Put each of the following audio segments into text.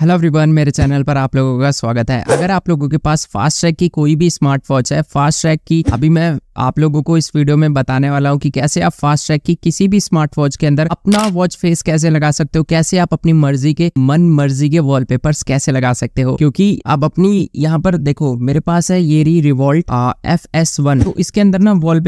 hello everyone मेरे channel पर आप लोगों का स्वागत है अगर आप लोगों के पास फास्ट ट्रैक की कोई भी स्मार्ट वॉच है फास्ट ट्रैक की अभी मैं आप लोगों को इस वीडियो में बताने वाला हूँ कि कैसे आप फास्ट ट्रैक की किसी भी स्मार्ट वॉच के अंदर अपना वॉच फेस कैसे लगा सकते हो कैसे आप अपनी मर्जी के मन मर्जी के वॉलपेपर्स कैसे लगा सकते हो क्योंकि आप अपनी यहाँ पर देखो मेरे पास है ये री रिवॉल्ट एफ एस वन तो इसके अंदर ना वॉल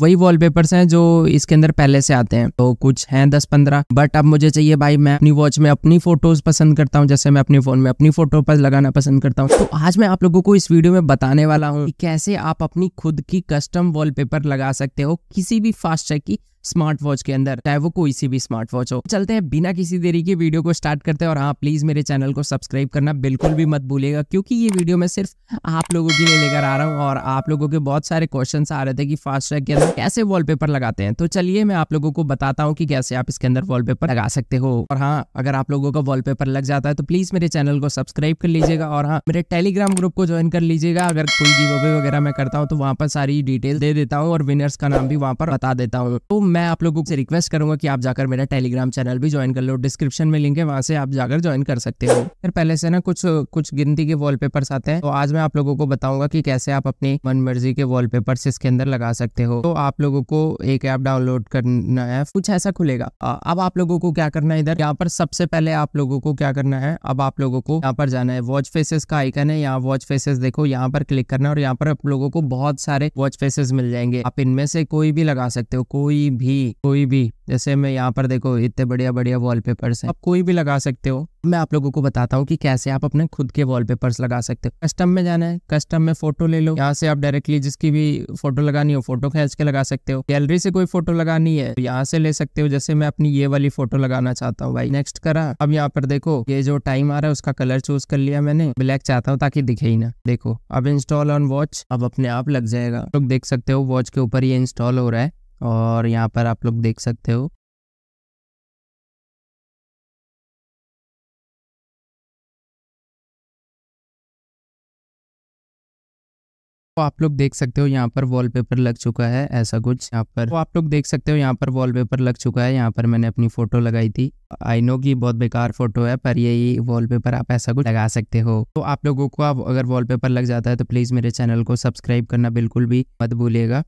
वही वॉल हैं जो इसके अंदर पहले से आते हैं तो कुछ है दस पंद्रह बट अब मुझे चाहिए भाई मैं अपनी वॉच में अपनी फोटोज पसंद करता हूँ जैसे मैं अपने फोन में अपनी फोटो पर लगाना पसंद करता हूँ तो आज मैं आप लोगों को इस वीडियो में बताने वाला हूँ कैसे आप अपनी खुद की कस्टम वॉलपेपर लगा सकते हो किसी भी फास्ट फास्टैग की स्मार्ट वॉच के अंदर चाहे वो कोई सी भी स्मार्ट वॉच हो चलते हैं बिना किसी देरी के वीडियो को स्टार्ट करते हैं और हाँ प्लीज मेरे चैनल को सब्सक्राइब करना बिल्कुल भी मत भूलेगा क्योंकि ये वीडियो मैं सिर्फ आप लोगों के लिए लेकर आ रहा हूँ और आप लोगों के बहुत सारे क्वेश्चन आ रहे थे कि फास्ट ट्रैक के अंदर कैसे वॉलपेपर लगाते हैं तो चलिए मैं आप लोगों को बताता हूँ कि कैसे आप इसके अंदर वॉलपेपर लगा सकते हो और हाँ अगर आप लोगों का वॉलपेपर लग जाता है तो प्लीज मेरे चैनल को सब्सक्राइब कर लीजिएगा और हाँ मेरे टेलीग्राम ग्रुप को ज्वाइन कर लीजिएगा अगर कोई वगैरह मैं करता हूँ तो वहाँ पर सारी डिटेल दे देता हूँ और विनर्स का नाम भी वहाँ पर बता देता हूँ तो मैं आप लोगों से रिक्वेस्ट करूंगा कि आप जाकर मेरा टेलीग्राम चैनल भी ज्वाइन कर लो डिस्क्रिप्शन में लिंक है वहां से आप जाकर ज्वाइन कर सकते हो फिर पहले से ना कुछ कुछ गिनती के वॉलपेपर्स आते हैं तो आज मैं आप लोगों को बताऊंगा कि कैसे आप अपनी मन मर्जी के वॉलपेपर्स इसके अंदर लगा सकते हो तो आप लोगों को एक ऐप डाउनलोड करना है कुछ ऐसा खुलेगा अब आप लोगों को क्या करना है इधर यहाँ पर सबसे पहले आप लोगों को क्या करना है अब आप लोगों को यहाँ पर जाना है वॉच फेसेस का आइकन है यहाँ वॉच फेसेस देखो यहाँ पर क्लिक करना है और यहाँ पर आप लोगों को बहुत सारे वॉच फेसेस मिल जाएंगे आप इनमें से कोई भी लगा सकते हो कोई भी भी कोई भी जैसे मैं यहाँ पर देखो इतने बढ़िया बढ़िया पेपर है आप कोई भी लगा सकते हो मैं आप लोगों को बताता हूँ कि कैसे आप अपने खुद के वॉलपेपर्स लगा सकते हो कस्टम में जाना है कस्टम में फोटो ले लो यहाँ से आप डायरेक्टली जिसकी भी फोटो लगानी हो फोटो खींच के लगा सकते हो गैलरी से कोई फोटो लगानी है तो यहाँ से ले सकते हो जैसे मैं अपनी ये वाली फोटो लगाना चाहता हूँ भाई नेक्स्ट करा अब यहाँ पर देखो ये जो टाइम आ रहा है उसका कलर चूज कर लिया मैंने ब्लैक चाहता हूँ ताकि दिखे ही ना देखो अब इंस्टॉल ऑन वॉच अब अपने आप लग जाएगा लोग देख सकते हो वॉच के ऊपर ये इंस्टॉल हो रहा है और यहाँ पर आप लोग देख सकते हो तो आप लोग देख सकते हो यहाँ पर वॉलपेपर लग चुका है ऐसा कुछ यहाँ पर तो आप लोग देख सकते हो यहाँ पर वॉलपेपर लग चुका है यहाँ पर मैंने अपनी फोटो लगाई थी आई नो की बहुत बेकार फोटो है पर यही वॉलपेपर आप ऐसा कुछ लगा सकते हो तो आप लोगों को आप अगर वॉलपेपर लग जाता है तो प्लीज मेरे चैनल को सब्सक्राइब करना बिल्कुल भी मत भूलिएगा